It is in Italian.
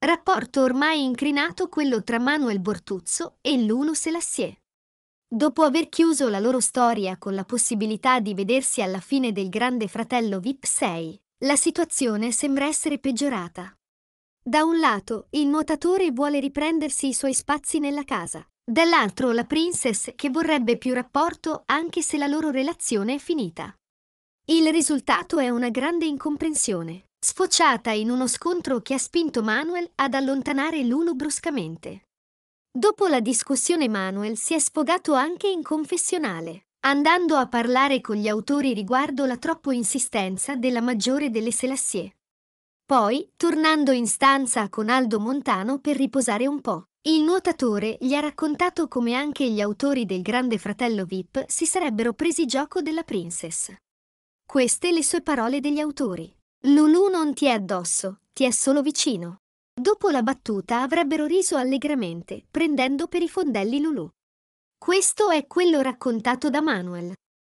Rapporto ormai incrinato quello tra Manuel Bortuzzo e Luno Selassie. Dopo aver chiuso la loro storia con la possibilità di vedersi alla fine del Grande Fratello VIP 6, la situazione sembra essere peggiorata. Da un lato, il nuotatore vuole riprendersi i suoi spazi nella casa, dall'altro la princess che vorrebbe più rapporto anche se la loro relazione è finita. Il risultato è una grande incomprensione sfociata in uno scontro che ha spinto Manuel ad allontanare Lulu bruscamente. Dopo la discussione Manuel si è sfogato anche in confessionale, andando a parlare con gli autori riguardo la troppo insistenza della maggiore delle Selassie. Poi, tornando in stanza con Aldo Montano per riposare un po', il nuotatore gli ha raccontato come anche gli autori del Grande Fratello VIP si sarebbero presi gioco della Princess. Queste le sue parole degli autori. Lulu non ti è addosso, ti è solo vicino. Dopo la battuta avrebbero riso allegramente, prendendo per i fondelli Lulu. Questo è quello raccontato da Manuel.